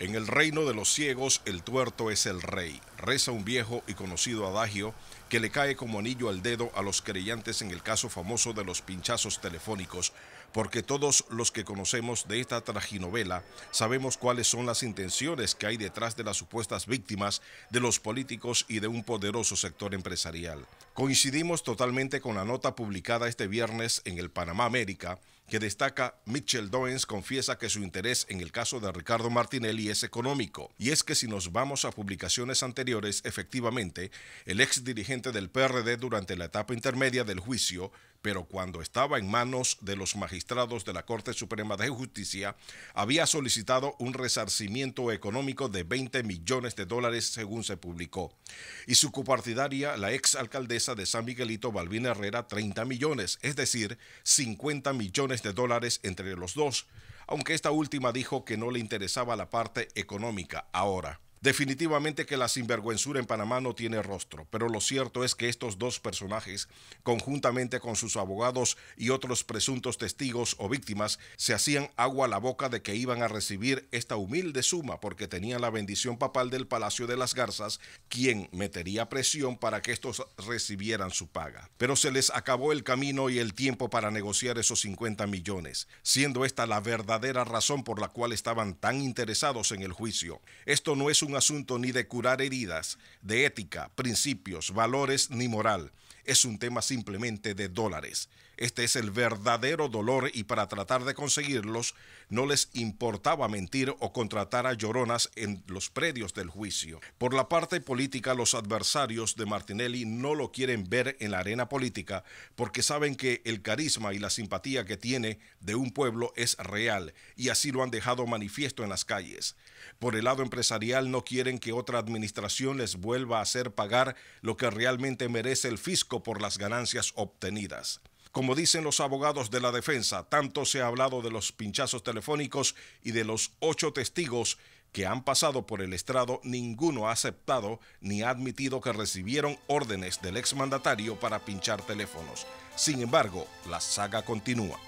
En el reino de los ciegos el tuerto es el rey reza un viejo y conocido adagio que le cae como anillo al dedo a los creyentes en el caso famoso de los pinchazos telefónicos, porque todos los que conocemos de esta traginovela sabemos cuáles son las intenciones que hay detrás de las supuestas víctimas de los políticos y de un poderoso sector empresarial. Coincidimos totalmente con la nota publicada este viernes en el Panamá América, que destaca Mitchell Doens confiesa que su interés en el caso de Ricardo Martinelli es económico, y es que si nos vamos a publicaciones anteriores, efectivamente, el ex dirigente del PRD durante la etapa intermedia del juicio, pero cuando estaba en manos de los magistrados de la Corte Suprema de Justicia, había solicitado un resarcimiento económico de 20 millones de dólares según se publicó. Y su copartidaria, la ex alcaldesa de San Miguelito, Balbina Herrera, 30 millones, es decir, 50 millones de dólares entre los dos, aunque esta última dijo que no le interesaba la parte económica ahora. Definitivamente que la sinvergüenzura en Panamá no tiene rostro, pero lo cierto es que estos dos personajes, conjuntamente con sus abogados y otros presuntos testigos o víctimas, se hacían agua a la boca de que iban a recibir esta humilde suma porque tenían la bendición papal del Palacio de las Garzas, quien metería presión para que estos recibieran su paga. Pero se les acabó el camino y el tiempo para negociar esos 50 millones, siendo esta la verdadera razón por la cual estaban tan interesados en el juicio. Esto no es un un asunto ni de curar heridas, de ética, principios, valores ni moral es un tema simplemente de dólares. Este es el verdadero dolor y para tratar de conseguirlos no les importaba mentir o contratar a lloronas en los predios del juicio. Por la parte política, los adversarios de Martinelli no lo quieren ver en la arena política porque saben que el carisma y la simpatía que tiene de un pueblo es real y así lo han dejado manifiesto en las calles. Por el lado empresarial no quieren que otra administración les vuelva a hacer pagar lo que realmente merece el fisco por las ganancias obtenidas. Como dicen los abogados de la defensa, tanto se ha hablado de los pinchazos telefónicos y de los ocho testigos que han pasado por el estrado, ninguno ha aceptado ni ha admitido que recibieron órdenes del exmandatario para pinchar teléfonos. Sin embargo, la saga continúa.